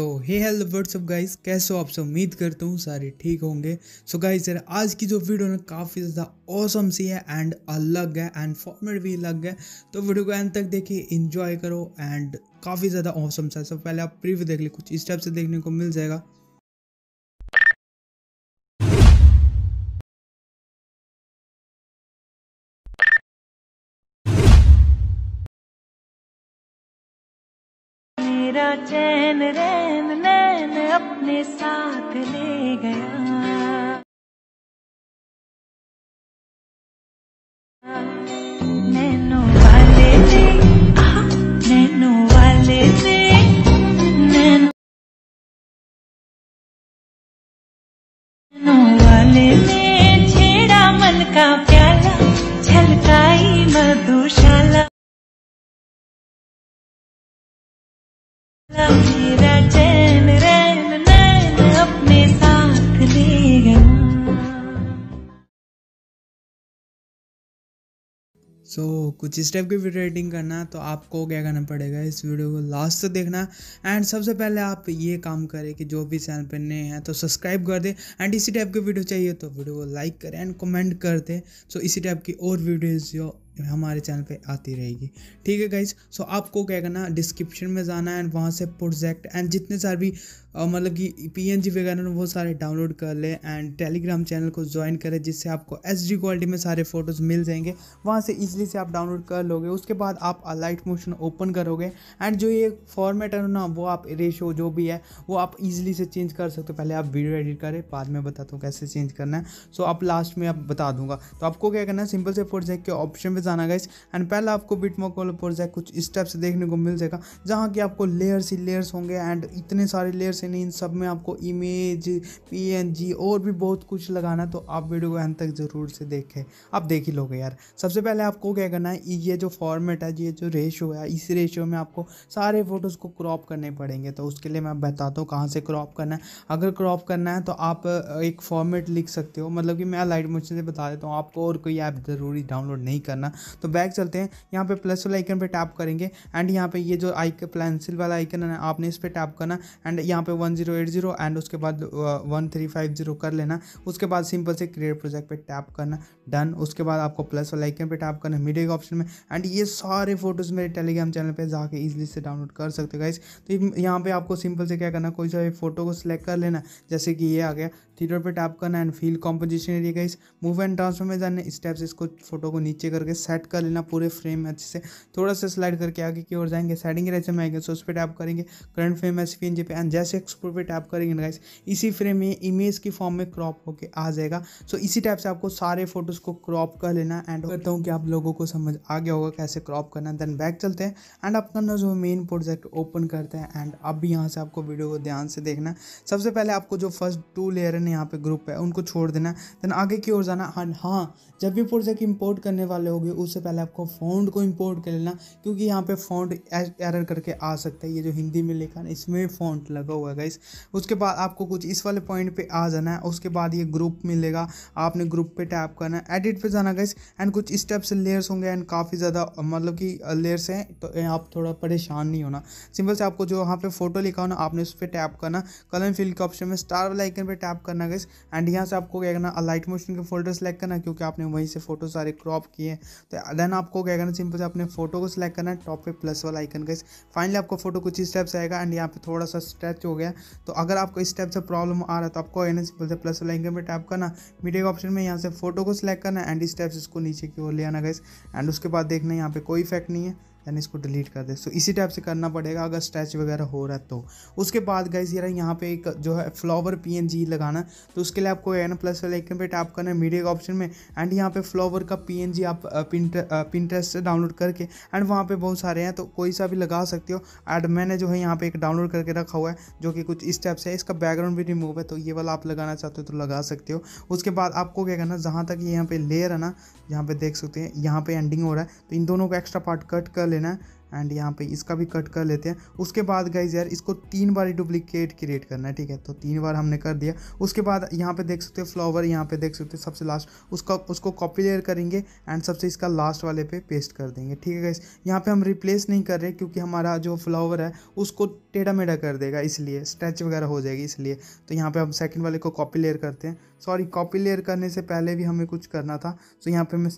तो हे hello what's up guys कैसे हो आपसे उम्मीद करता हूँ सारे ठीक होंगे सो गाइस यार आज की जो वीडियो ना काफ़ी ज़्यादा औसम सी है एंड अलग है एंड फॉर्मेट भी अलग है तो वीडियो को एंड तक देखिए इंजॉय करो एंड काफ़ी ज़्यादा औसम सा सब पहले आप प्रीव्यू देख ले कुछ इस टाइप से देखने को मिल जाएगा मेरा चैन रैन नैन अपने साथ ले गया नैनो वाले से नैनो वाले से नैनो वाले छेड़ा सो so, कुछ इस टाइप की वीडियो एडिटिंग करना तो आपको क्या करना पड़ेगा इस वीडियो को लास्ट तक देखना एंड सबसे पहले आप ये काम करें कि जो भी चैनल पर नए हैं तो सब्सक्राइब कर दें एंड इसी टाइप की वीडियो चाहिए तो वीडियो को लाइक करें एंड कमेंट कर दें सो so, इसी टाइप की और वीडियोज़ हमारे चैनल पे आती रहेगी ठीक है गाइज सो आपको क्या करना डिस्क्रिप्शन में जाना है एंड वहाँ से प्रोजेक्ट एंड जितने सारे भी और मतलब कि पी वगैरह में वो सारे डाउनलोड कर लें एंड टेलीग्राम चैनल को ज्वाइन करें जिससे आपको एच क्वालिटी में सारे फ़ोटोज़ मिल जाएंगे वहाँ से ईजिली से आप डाउनलोड कर लोगे उसके बाद आप लाइट मोशन ओपन करोगे एंड जो ये फॉर्मेट है ना वो आप रेशो जो भी है वो आप ईजिली से चेंज कर सकते हो पहले आप वीडियो एडिट करें बाद में बताता हूँ कैसे चेंज करना है सो आप लास्ट में आप बता दूंगा तो आपको क्या करना है सिंपल से प्रोजेक्ट के ऑप्शन पर जाना गाइस एंड पहले आपको बिटमोकोल प्रोजेक्ट कुछ स्टेप्स देखने को मिल जाएगा जहाँ कि आपको लेयर्स ही लेयर्स होंगे एंड इतने सारे लेयर्स ऐसे नहीं इन सब में आपको इमेज पी और भी बहुत कुछ लगाना है तो आप वीडियो को अंत तक ज़रूर से देखें आप देख ही लोगे यार सबसे पहले आपको क्या करना है ये जो फॉर्मेट है ये जो रेशो है इस रेशो में आपको सारे फ़ोटोज़ को क्रॉप करने पड़ेंगे तो उसके लिए मैं बताता हूँ कहाँ से क्रॉप करना है अगर क्रॉप करना है तो आप एक फॉर्मेट लिख सकते हो मतलब कि मैं लाइट मोशन से बता देता हूँ आपको और कोई ऐप ज़रूरी डाउनलोड नहीं करना तो बैक चलते हैं यहाँ पर प्लस वाला आइकन पर टैप करेंगे एंड यहाँ पर ये जो आइकन पेंसिल वाला आइकन है आपने इस पर टैप करना एंड यहाँ पर zero one zero eight zero and उसके बाद वन थ्री फाइव जीरो कर लेना उसके बाद सिंपल से क्रिएट प्रोजेक्ट पे टैप करना डन उसके बाद आपको प्लस वाला आइकन पे टैप करना मीडिया के ऑप्शन में एंड ये सारे फोटोज़ मेरे टेलीग्राम चैनल पर जाके ईजिली से डाउनलोड कर सकते गाइस तो यहाँ पर आपको सिंपल से क्या करना कोई सा फोटो को सिलेक्ट कर लेना जैसे कि ये आ गया थीटर पर टैप करना and fill composition area guys move and transfer में जाने स्टेप्स इसको फोटो को नीचे करके सेट कर लेना पूरे फ्रेम में अच्छे से थोड़ा सा स्लाइड करके आगे की ओर जाएंगे सेटिंग रेचर में आएंगे सो तो उस पर टैप करेंगे current frame as P N G पे एंड जैसे एक्स पर भी टैप करेंगे ना गाइस इसी फ्रेम में इमेज की फॉर्म में क्रॉप होके आ जाएगा सो so, इसी टाइप से आपको सारे फोटोज़ को क्रॉप कर लेना एंड करता हूँ कि आप लोगों को समझ आ गया होगा कैसे क्रॉप करना देन बैक चलते हैं एंड अपना ना जो मेन प्रोजेक्ट ओपन करते हैं एंड अब भी यहाँ से आपको वीडियो को ध्यान से देखना सबसे पहले आपको जो फर्स्ट टू लेयर है यहाँ पे ग्रुप है उनको छोड़ देना देन आगे की ओर जाना एंड हाँ जब भी प्रोजेक्ट इंपोर्ट करने वाले होगे उससे पहले आपको फ़ॉन्ट को इंपोर्ट कर लेना क्योंकि यहाँ पे फ़ॉन्ट एरर करके आ सकता है ये जो हिंदी में लिखा है इसमें फ़ॉन्ट लगा हुआ हुआ गाइस उसके बाद आपको कुछ इस वाले पॉइंट पे आ जाना है उसके बाद ये ग्रुप मिलेगा आपने ग्रुप पे टैप करना है एडिट पे जाना गाइस एंड कुछ स्टेप्स लेयर्स होंगे एंड काफ़ी ज़्यादा मतलब कि लेयर्स हैं तो आप थोड़ा परेशान नहीं होना सिंपल से आपको जो यहाँ पे फोटो लिखा होना आपने उस पर टैप करना कलर फील्ड के ऑप्शन में स्टार वाला आइकन पर टैप करना गाइस एंड यहाँ से आपको क्या करना लाइट मोशन के फोल्डर सेलेक्ट करना क्योंकि आपने वहीं से फोटो सारे क्रॉप किए हैं तो देन आपको क्या करना सिंपल से अपने फोटो को सिलेक्ट करना है टॉप पे प्लस वाला आइकन गाइस फाइनली आपको फोटो कुछ स्टेप्स आएगा एंड यहाँ पे थोड़ा सा स्ट्रेच हो गया तो अगर आपको इस टाइप से प्रॉब्लम आ रहा है तो आपको एन एस बोलते प्लस वाला में पर टैप करना मीडिया के ऑप्शन में यहाँ से फोटो को सिलेक्ट करना एंड इस टाइप से इसको नीचे की ओर ले आना गैस एंड उसके बाद देखना यहाँ पे कोई इफेक्ट नहीं है देन इसको डिलीट कर दे सो so, इसी टाइप से करना पड़ेगा अगर स्ट्रेच वगैरह हो रहा है तो उसके बाद गाइज यार यहाँ पे एक जो है फ्लावर पी लगाना तो उसके लिए आपको एन प्लस वाले आइकन पे टैप करना है मीडिया के ऑप्शन में एंड यहाँ पे फ्लावर का पी आप पिंटरेस्ट से डाउनलोड करके एंड वहाँ पे बहुत सारे हैं तो कोई सा भी लगा सकते हो एंड मैंने जो है यहाँ पे एक डाउनलोड करके रखा हुआ है जो कि कुछ इस टाइप से इसका बैकग्राउंड भी रिमूव है तो ये वाला आप लगाना चाहते हो तो लगा सकते हो उसके बाद आपको क्या करना जहाँ तक यहाँ पे लेयर है ना यहाँ पे देख सकते हैं यहाँ पे एंडिंग हो रहा है तो इन दोनों को एक्स्ट्रा पार्ट कट कर लेना है एंड यहाँ पे इसका भी कट कर लेते हैं उसके बाद गाइज यार इसको तीन बार डुप्लीकेट क्रिएट करना है ठीक है तो तीन बार हमने कर दिया उसके बाद यहाँ पे देख सकते हैं फ्लावर यहाँ पे देख सकते हैं सबसे लास्ट उसका उसको कॉपी लेयर करेंगे एंड सबसे इसका लास्ट वाले पे पेस्ट कर देंगे ठीक है गाइज यहाँ पर हम रिप्लेस नहीं कर रहे क्योंकि हमारा जो फ्लावर है उसको टेढ़ा मेढ़ा कर देगा इसलिए स्ट्रेच वगैरह हो जाएगी इसलिए तो यहाँ पर हम सेकेंड वाले को कॉपी लेयर करते हैं सॉरी कॉपी लेयर करने से पहले भी हमें कुछ करना था तो यहाँ पर मैं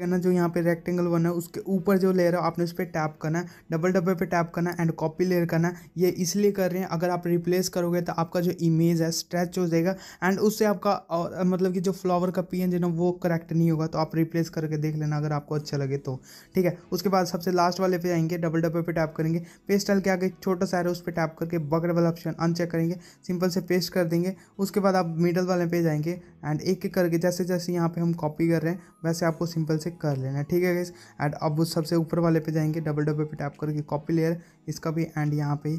करना जो यहाँ पे रेक्टेंगल वन है उसके ऊपर जो लेयर है आपने उस पर टैप करना है डबल डब्बे पे टैप करना एंड कॉपी लेयर करना ये इसलिए कर रहे हैं अगर आप रिप्लेस करोगे तो आपका जो इमेज है स्ट्रेच हो जाएगा एंड उससे आपका और, मतलब कि जो फ्लावर का पी है ना वो करेक्ट नहीं होगा तो आप रिप्लेस करके देख लेना अगर आपको अच्छा लगे तो ठीक है उसके बाद सबसे लास्ट वाले पे आएंगे डबल डब्बे पे टैप करेंगे पेस्ट स्टाइल के आगे छोटा सा है उस पर टैप करके बकेट वाला ऑप्शन अनचेक करेंगे सिंपल से पेस्ट कर देंगे उसके बाद आप मिडल वाले पे जाएंगे एंड एक एक करके जैसे जैसे यहाँ पे हम कॉपी कर रहे हैं वैसे आपको सिंपल से से कर लेना ठीक है गैस एंड अब सबसे ऊपर वाले पे जाएंगे डबल डबल पे टैप करके कॉपी लेयर इसका भी एंड यहाँ पे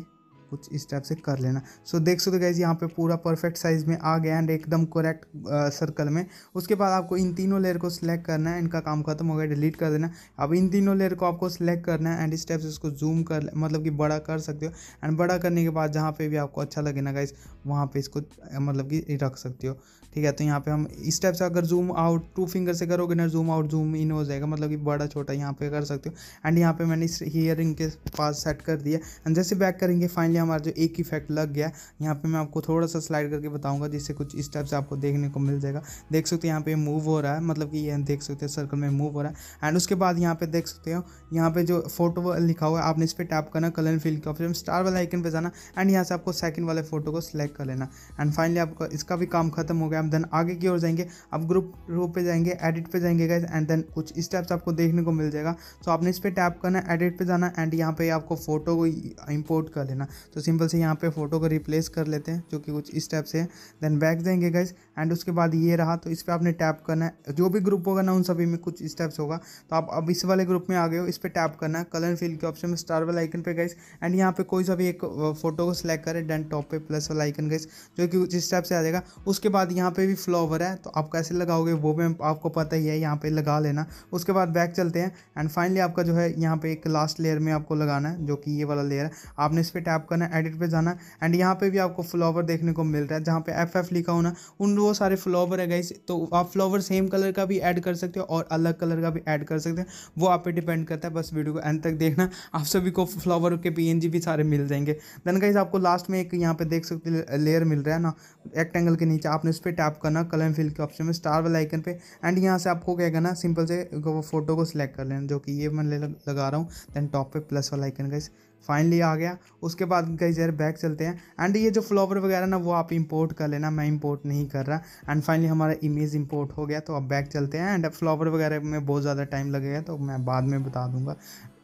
कुछ इस टाइप से कर लेना सो so, देख सकते गैस यहाँ पे पूरा परफेक्ट साइज़ में आ गया एंड एकदम करेक्ट सर्कल में उसके बाद आपको इन तीनों लेयर को सिलेक्ट करना है इनका काम खत्म हो गया डिलीट कर देना अब इन तीनों लेयर को आपको सिलेक्ट करना है एंड इस टाइप से उसको जूम कर मतलब कि बड़ा कर सकते हो एंड बड़ा करने के बाद जहाँ पर भी आपको अच्छा लगे ना गाइस वहाँ पर इसको मतलब कि रख सकते हो ठीक है तो यहाँ पे हम इस टाइप से अगर जूम आउट टू फिंगर से करोगे ना जूम आउट जूम इन हो जाएगा मतलब कि बड़ा छोटा यहाँ पे कर सकते हो एंड यहाँ पे मैंने इस हियरिंग के पास सेट कर दिया एंड जैसे बैक करेंगे फाइनली हमारा जो एक इफेक्ट लग गया यहाँ पे मैं आपको थोड़ा सा स्लाइड करके बताऊँगा जिससे कुछ इस टाइप से आपको देखने को मिल जाएगा देख सकते हो यहाँ पे मूव हो रहा है मतलब कि ये देख सकते हो सर्कल में मूव हो रहा है एंड उसके बाद यहाँ पे देख सकते हो यहाँ पे जो फोटो लिखा हुआ है आपने इस पर टैप करना कलर फील के ऑप्शन स्टार वाला आइकन पे जाना एंड यहाँ से आपको सेकंड वाले फोटो को सिलेक्ट कर लेना एंड फाइनली आपका इसका भी काम खत्म हो गया आप देन आगे की ओर जाएंगे आप ग्रुप रो पे जाएंगे एडिट पे जाएंगे गाइज एंड देन कुछ स्टेप्स आपको देखने को मिल जाएगा सो so, आपने इस पर टैप करना है एडिट पे जाना एंड यहाँ पे आपको फोटो को इम्पोर्ट कर लेना तो सिंपल से यहाँ पे फोटो को रिप्लेस कर लेते हैं जो कि कुछ स्टेप्स है देन बैक जाएंगे गाइज एंड उसके बाद ये रहा तो इस पर आपने टैप करना है जो भी ग्रुप होगा ना उन सभी में कुछ स्टेप्स होगा तो आप अब इस वाले ग्रुप में आ गए हो इस पर टैप करना है कलर फील के ऑप्शन में स्टार वाला आइकन पे गए एंड यहाँ पे कोई सा भी एक फोटो को सिलेक्ट करें डेन टॉप पे प्लस वाला आइकन गए जो कि जिस टाइप से आ जाएगा उसके बाद यहाँ पे भी फ्लावर है तो आप कैसे लगाओगे वो भी आपको पता ही है यहाँ पर लगा लेना उसके बाद बैक चलते हैं एंड फाइनली आपका जो है यहाँ पे एक लास्ट लेयर में आपको लगाना है जो कि ये वाला लेयर है आपने इस पर टैप करना है एडिट पर जाना एंड यहाँ पर भी आपको फ्लावर देखने को मिल रहा है जहाँ पे एफ एफ लिखा होना उन बहुत सारे फ्लावर है गाइस तो आप फ्लावर सेम कलर का भी ऐड कर सकते हो और अलग कलर का भी ऐड कर सकते हैं वो आप पे डिपेंड करता है बस वीडियो को एंड तक देखना आप सभी को फ्लावर के पी भी सारे मिल जाएंगे देन गाइस आपको लास्ट में एक यहाँ पे देख सकते हो लेयर मिल रहा है ना रेक्टेंगल के नीचे आपने उस पर टैप करना कलर फिल के ऑप्शन में स्टार वाला आइकन पे एंड यहाँ से आपको क्या करना सिंपल से फोटो को सिलेक्ट कर लेना जो कि ये मैं लगा रहा हूँ देन टॉप पे प्लस वाला आइकन गाइस फाइनली आ गया उसके बाद कई देर बैक चलते हैं एंड ये जो फ्लावर वगैरह ना वो आप इंपोर्ट कर लेना मैं इंपोर्ट नहीं कर रहा एंड फाइनली हमारा इमेज इंपोर्ट हो गया तो अब बैक चलते हैं एंड फ्लावर वगैरह में बहुत ज़्यादा टाइम लगेगा तो मैं बाद में बता दूंगा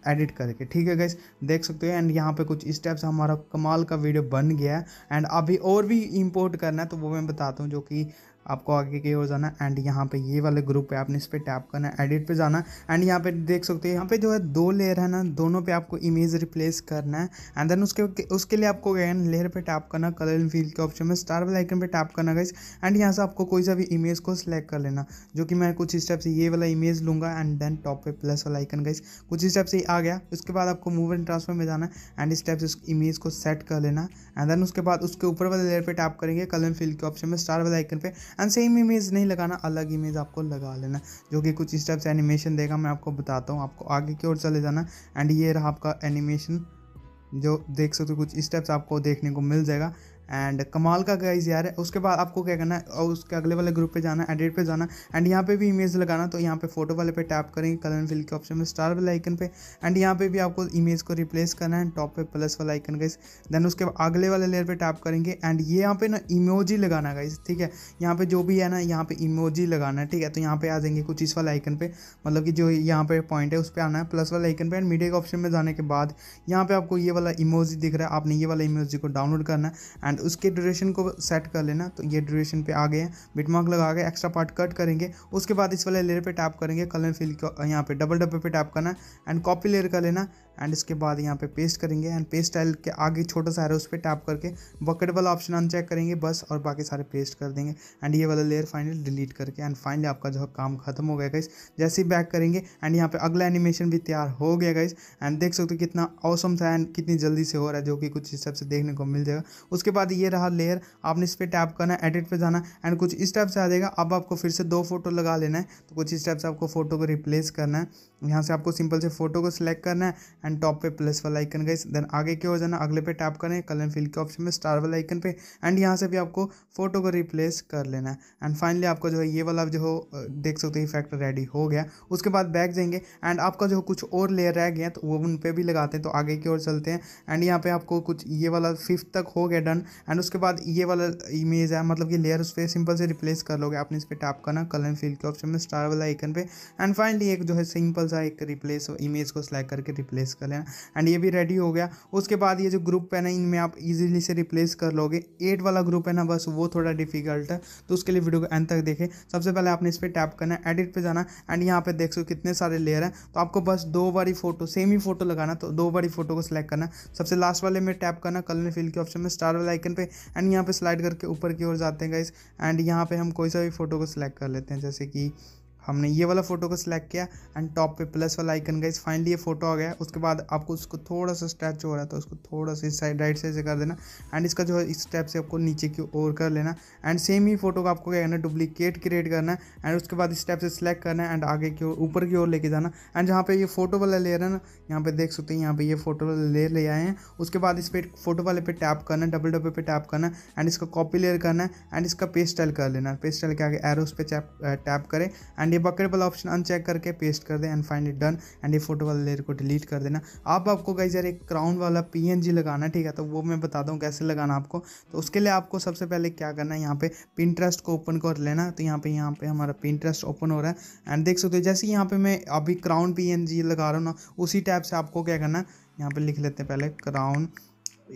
एडिट करके ठीक है गैस देख सकते हो एंड यहाँ पे कुछ स्टेप्स हमारा कमाल का वीडियो बन गया है एंड अभी और भी इंपोर्ट करना है तो वो मैं बताता हूँ जो कि आपको आगे की ओर जाना एंड यहाँ पे ये वाले ग्रुप पे आपने इस पर टैप करना एडिट पे जाना एंड यहाँ पे देख सकते हो यहाँ पे जो है दो लेयर है ना दोनों पे आपको इमेज रिप्लेस करना है एंड देन उसके उसके लिए आपको गैन लेयर पे टैप करना कलर एंड फील्ड के ऑप्शन में स्टार वाले आइकन पे टैप करना गाइस एंड यहाँ से आपको कोई सा भी इमेज को सिलेक्ट कर लेना जो कि मैं कुछ स्टेप से ये वाला इमेज लूँगा एंड देन टॉप पे प्लस वाला आइकन गाइस कुछ स्टेप से आ गया उसके बाद आपको मूव एंड ट्रांसफर में जाना एंड स्टेप से उस इमेज को सेट कर लेना एंड देन उसके बाद उसके ऊपर वाले लेयर पर टैप करेंगे कलर एंड फील्ड के ऑप्शन में स्टार वाले आइकन पर एंड सेम इमेज नहीं लगाना अलग इमेज आपको लगा लेना जो कि कुछ स्टेप्स एनिमेशन देगा मैं आपको बताता हूँ आपको आगे की ओर चले जाना एंड ये रहा आपका एनिमेशन जो देख सकते हो कुछ स्टेप्स आपको देखने को मिल जाएगा एंड कमाल का गाइज यार है उसके बाद आपको क्या करना है और उसके अगले वाले ग्रुप पे जाना है एडिट पे जाना एंड यहाँ पे भी इमेज लगाना तो यहाँ पे फोटो वाले पे टैप करेंगे कलर एंड फिल के ऑप्शन में स्टार वाले आइकन पे एंड यहाँ पे भी आपको इमेज को रिप्लेस करना है टॉप पे प्लस वाला आइकन गाइज देन उसके अगले वाले लेयर पर टैप करेंगे एंड ये यहाँ पे ना इमोजी लगाना गाइज ठीक है यहाँ पे जो भी है ना यहाँ पे इमोजी लगाना है ठीक है तो यहाँ पे आ जाएंगे कुछ इस वाले आइकन पे मतलब कि जो यहाँ पे पॉइंट है उस पर आना है प्लस वाला आइकन पे एंड मीडिया के ऑप्शन में जाने के बाद यहाँ पे आपको ये वाला इमोजी दिख रहा है आपने ये वाला इमोजी को डाउनलोड करना है एंड एंड उसके ड्यूरेशन को सेट कर लेना तो ये ड्यूरेशन पे आ गए हैं बिटमार्क लगा के एक्स्ट्रा पार्ट कट करेंगे उसके बाद इस वाले लेयर पे टैप करेंगे कलर फिल यहाँ पे डबल डब्बे पे टैप करना एंड कॉपी लेयर कर लेना एंड इसके बाद यहाँ पे पेस्ट करेंगे एंड पेस्ट टाइल के आगे छोटा सा है उस पर टैप करके बकेट वाला ऑप्शन अनचेक करेंगे बस और बाकी सारे पेस्ट कर देंगे एंड ये वाला लेयर फाइनली डिलीट करके एंड फाइनली आपका जो है काम खत्म हो गया गाइस जैसे ही बैक करेंगे एंड यहाँ पे अगला एनिमेशन भी तैयार हो गया गाइस एंड देख सकते हो कितना औसम था एंड कितनी जल्दी से हो रहा है जो कि कुछ हिसाब से देखने को मिल जाएगा उसके बाद बाद ये रहा लेयर आपने इस पर टैप करना है एडिट पे जाना एंड कुछ इस टाइप से आ जाएगा अब आपको फिर से दो फोटो लगा लेना है तो कुछ इस टाइप से आपको फोटो को रिप्लेस करना है यहाँ से आपको सिंपल से फोटो को सिलेक्ट करना है एंड टॉप पे प्लस वाला आइकन गए देन आगे क्या हो जाना अगले पे टैप करें कलर फिल के ऑप्शन में स्टार वाला आइकन पे एंड यहाँ से भी आपको फोटो को रिप्लेस कर लेना है एंड फाइनली आपका जो है ये वाला जो देख सकते हो इफेक्ट रेडी हो गया उसके बाद बैक जाएंगे एंड आपका जो कुछ और लेयर रह गया तो वो उन पर भी लगाते हैं तो आगे की ओर चलते हैं एंड यहाँ पर आपको कुछ ये वाला फिफ्थ तक हो गया डन एंड उसके बाद ये वाला इमेज है मतलब कि लेयर उस पर सिंपल से रिप्लेस कर लोगे आपने इस पर टैप करना कलर फील के ऑप्शन में स्टार वाला आइकन पे एंड फाइनली एक जो है सिंपल सा एक रिप्लेस इमेज को सिलेक्ट करके रिप्लेस कर लेना एंड ये भी रेडी हो गया उसके बाद ये जो ग्रुप है ना इनमें आप इजिली से रिप्लेस कर लोगे एट वाला ग्रुप है ना बस वो थोड़ा डिफिकल्ट है तो उसके लिए वीडियो को एंड तक देखें सबसे पहले आपने इस पर टैप करना एडिट पर जाना एंड यहाँ पे देख सो कितने सारे लेयर हैं तो आपको बस दो बारी फोटो सेम ही फोटो लगाना तो दो बारी फोटो को सिलेक्ट करना सबसे लास्ट वाले में टैप करना कलर फील के ऑप्शन में स्टार वाला आइकन आइकन पे एंड यहाँ पे स्लाइड करके ऊपर की ओर जाते हैं गाइस एंड यहाँ पे हम कोई सा भी फोटो को सिलेक्ट कर लेते हैं जैसे कि हमने ये वाला फ़ोटो को सिलेक्ट किया एंड टॉप पे प्लस वाला आइकन का फाइनली ये फोटो आ गया उसके बाद आपको उसको थोड़ा सा स्ट्रेच हो रहा था तो उसको थोड़ा सा साइड राइट साइड से कर देना एंड इसका जो है इस स्टेप से आपको नीचे की ओर कर लेना एंड सेम ही फोटो को आपको क्या करना डुप्लीकेट क्रिएट करना है एंड उसके बाद इस स्टेप से सिलेक्ट करना है एंड आगे की ओर ऊपर की ओर लेके जाना एंड जहाँ पर ये फोटो वाला लेयर है ना यहाँ पर देख सकते हैं यहाँ पर ये फोटो वाला लेयर ले आए हैं उसके बाद इस पर फोटो वाले पे टैप करना है डबल डब्बे पे टैप करना है एंड इसका कॉपी लेयर करना है एंड इसका पेस्टल कर लेना पेस्टल के आगे एरोस पे टैप करें एंड वाला ऑप्शन अनचेक करके पेस्ट कर दें एंड फाइनली डन एंड ये फोटो वाले लेयर को डिलीट कर देना आप आपको कहीं यार एक क्राउन वाला पी लगाना है ठीक है तो वो मैं बताता हूँ कैसे लगाना आपको तो उसके लिए आपको सबसे पहले क्या करना है यहाँ पे ट्रस्ट को ओपन कर लेना तो यहाँ पे यहाँ पे हमारा ट्रस्ट ओपन हो रहा है एंड देख सकते हो जैसे यहाँ पे मैं अभी क्राउन पी लगा रहा हूँ ना उसी टाइप से आपको क्या करना है यहाँ पे लिख लेते हैं पहले क्राउन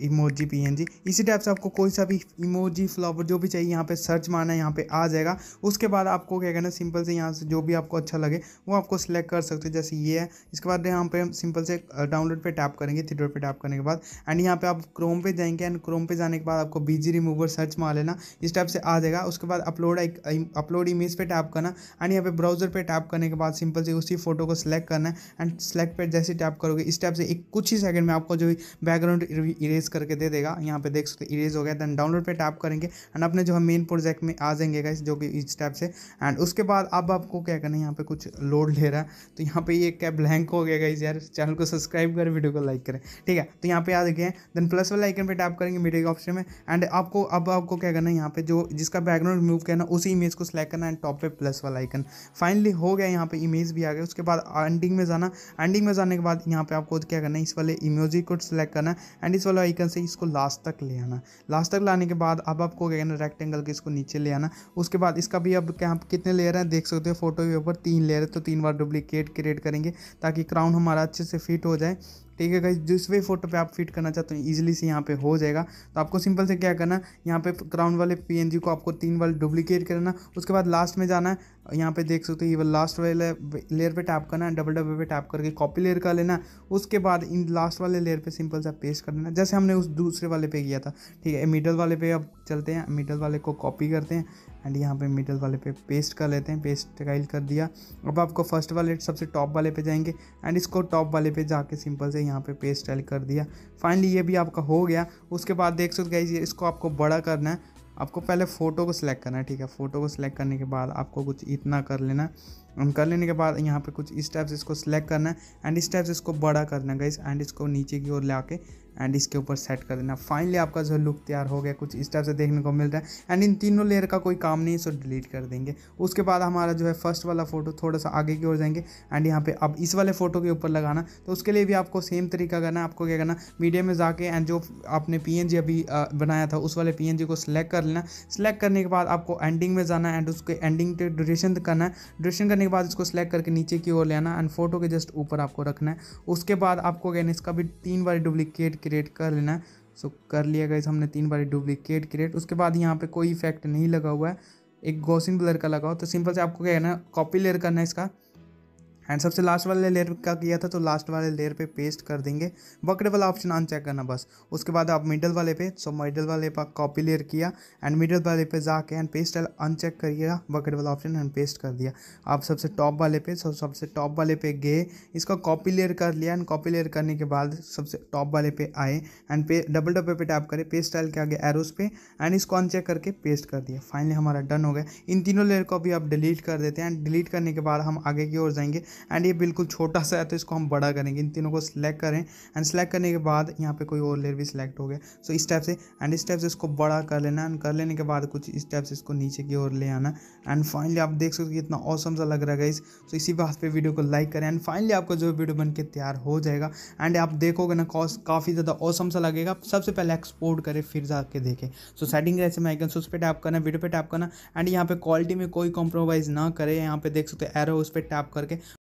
इमोजी पीएनजी इसी टाइप से आपको कोई सा भी इमोजी फ्लावर जो भी चाहिए यहाँ पे सर्च मारना है यहाँ पे आ जाएगा उसके बाद आपको क्या करना सिंपल से यहाँ से जो भी आपको अच्छा लगे वो आपको सिलेक्ट कर सकते हो जैसे ये है इसके बाद यहाँ पे हम सिंपल से डाउनलोड पे टैप करेंगे थिएटर पे टैप करने के बाद एंड यहाँ पे आप क्रोम पे जाएंगे एंड क्रोम पे जाने के बाद आपको बीजी रिमूवर सर्च मार लेना इस टाइप से आ जाएगा उसके बाद अपलोड अपलोड इमेज पर टैप करना एंड यहाँ पे ब्राउजर पर टैप करने के बाद सिंपल से उसी फोटो को सिलेक्ट करना है एंड सिलेक्ट पर जैसे टैप करोगे इस टाइप से एक कुछ ही सेकंड में आपको जो बैकग्राउंड इरेज इरेज करके दे देगा यहाँ पे देख सकते इरेज हो गया देन डाउनलोड पे टैप करेंगे एंड अपने जो है मेन प्रोजेक्ट में आ जाएंगे गाइस जो कि इस टाइप से एंड उसके बाद अब आपको क्या करना है यहाँ पे कुछ लोड ले रहा है तो यहाँ पे ये क्या ब्लैंक हो गया गाइस यार चैनल को सब्सक्राइब करें वीडियो को लाइक करें ठीक है तो यहाँ पे आ गए देन प्लस वाले आइकन पर टैप करेंगे मीडियो के ऑप्शन में एंड आपको अब आपको क्या करना है यहाँ पे जो जिसका बैकग्राउंड रिमूव करना उसी इमेज को सिलेक्ट करना एंड टॉप पे प्लस वाला आइकन फाइनली हो गया यहाँ पे इमेज भी आ गया उसके बाद एंडिंग में जाना एंडिंग में जाने के बाद यहाँ पे आपको क्या करना है इस वाले इमोजी को सिलेक्ट करना एंड इस वाला आइकन से इसको लास्ट तक ले आना लास्ट तक लाने के बाद अब आपको क्या कहना रेक्टेंगल के इसको नीचे ले आना उसके बाद इसका भी अब क्या कितने लेयर हैं देख सकते हो फोटो के ऊपर तीन लेयर है तो तीन बार डुप्लीकेट क्रिएट करेंगे ताकि क्राउन हमारा अच्छे से फिट हो जाए ठीक है गाइज जिस भी फोटो पे आप फिट करना चाहते हैं इजीली से यहाँ पे हो जाएगा तो आपको सिंपल से क्या करना यहाँ पे क्राउन वाले पीएनजी को आपको तीन बार डुप्लीकेट करना उसके बाद लास्ट में जाना है यहाँ पे देख सकते हो ये लास्ट वाले लेयर पे टैप करना है डबल डबल पे टैप करके कॉपी लेयर कर लेना उसके बाद इन लास्ट वाले लेयर पे सिंपल सा पेस्ट कर लेना जैसे हमने उस दूसरे वाले पे किया था ठीक है मिडल वाले पे अब चलते हैं मिडल वाले को कॉपी करते हैं एंड यहाँ पे मिडल वाले पे पेस्ट कर लेते हैं पेस्ट टाइल कर दिया अब आपको फर्स्ट वाले सबसे टॉप वाले पे जाएंगे एंड इसको टॉप वाले पे जाके सिंपल से यहाँ पे पेस्ट टाइल कर दिया फाइनली ये भी आपका हो गया उसके बाद देख सकते गाइज इसको आपको बड़ा करना है आपको पहले फ़ोटो को सिलेक्ट करना है ठीक है फ़ोटो को सिलेक्ट करने के बाद आपको कुछ इतना कर लेना हम कर लेने के बाद यहाँ पे कुछ इस टाइप से इसको सिलेक्ट करना है एंड इस टाइप से इसको बड़ा करना है गाइस एंड इसको नीचे की ओर ला के एंड इसके ऊपर सेट कर देना फाइनली आपका जो लुक तैयार हो गया कुछ इस टाइप से देखने को मिल रहा है एंड इन तीनों लेयर का कोई काम नहीं है सो डिलीट कर देंगे उसके बाद हमारा जो है फर्स्ट वाला फोटो थोड़ा सा आगे की ओर जाएंगे एंड यहाँ पे अब इस वाले फोटो के ऊपर लगाना तो उसके लिए भी आपको सेम तरीका करना है आपको क्या करना मीडिया में जाके एंड जो आपने पी अभी बनाया था उस वाले पी को सिलेक्ट कर लेना सिलेक्ट करने के बाद आपको एंडिंग में जाना एंड उसके एंडिंग ड्यूरेशन करना है ड्यूरेशन करने करने के बाद इसको सेलेक्ट करके नीचे की ओर ले आना एंड फोटो के जस्ट ऊपर आपको रखना है उसके बाद आपको अगेन इसका भी तीन बार डुप्लीकेट क्रिएट कर लेना है सो कर लिया गया हमने तीन बार डुप्लीकेट क्रिएट उसके बाद यहाँ पर कोई इफेक्ट नहीं लगा हुआ है एक गोसिन ब्लर का लगाओ तो सिंपल से आपको क्या करना है कॉपी लेयर करना है इसका एंड सबसे लास्ट वाले लेयर का किया था तो लास्ट वाले लेयर पे पेस्ट कर देंगे बकरे वाला ऑप्शन अनचेक करना बस उसके बाद आप मिडल वाले पे सो मिडल वाले पर कॉपी लेयर किया एंड मिडल वाले पे जाके एंड पेस्ट अनचेक करिएगा बकरे वाला ऑप्शन एंड पेस्ट कर दिया आप सबसे टॉप वाले पे सो सबसे टॉप वाले पे गए इसका कॉपी लेयर कर लिया एंड कॉपी लेयर करने के बाद सबसे टॉप वाले पे आए एंड पे डबल डब्बे पे टैप करें पेस्ट स्टाइल के आगे एरोस पे एंड इसको अनचेक करके पेस्ट कर दिया फाइनली हमारा डन हो गया इन तीनों लेयर को भी आप डिलीट कर देते हैं एंड डिलीट करने के बाद हम आगे की ओर जाएंगे एंड ये बिल्कुल छोटा सा है तो इसको हम बड़ा करेंगे इन तीनों को सिलेक्ट करें एंड सिलेक्ट करने के बाद यहाँ पे कोई और लेयर भी सिलेक्ट हो गया सो इस टाइप से एंड इस टाइप से इसको बड़ा कर लेना एंड कर लेने के बाद कुछ इस टाइप से इसको नीचे की ओर ले आना एंड फाइनली आप देख सकते इतना औसम सा लग रहा है इस सो इसी बात पर वीडियो को लाइक करें एंड फाइनली आपका जो वीडियो बन तैयार हो जाएगा एंड आप देखोगे ना कॉस्ट काफ़ी ज़्यादा औसम सा लगेगा सबसे पहले एक्सपोर्ट करें फिर जाके देखें सो सेटिंग ऐसे में आइकन उस पर टैप करना वीडियो पर टैप करना एंड यहाँ पे क्वालिटी में कोई कॉम्प्रोमाइज़ ना करें यहाँ पे देख सकते हैं एरो उस पर टैप करके